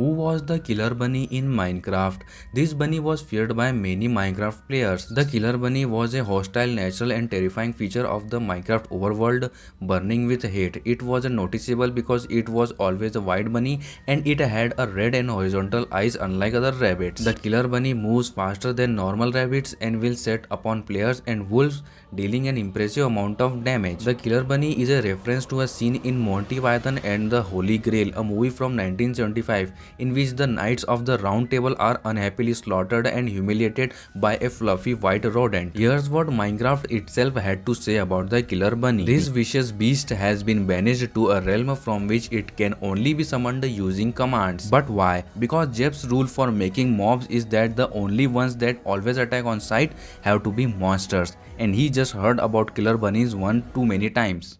Who was the killer bunny in Minecraft? This bunny was feared by many Minecraft players. The killer bunny was a hostile, natural and terrifying feature of the Minecraft overworld, burning with hate. It was noticeable because it was always a white bunny and it had a red and horizontal eyes unlike other rabbits. The killer bunny moves faster than normal rabbits and will set upon players and wolves, dealing an impressive amount of damage. The killer bunny is a reference to a scene in Monty Python and the Holy Grail, a movie from 1975 in which the knights of the round table are unhappily slaughtered and humiliated by a fluffy white rodent. Here's what Minecraft itself had to say about the killer bunny. This vicious beast has been banished to a realm from which it can only be summoned using commands. But why? Because Jeff's rule for making mobs is that the only ones that always attack on sight have to be monsters and he just heard about killer bunnies one too many times.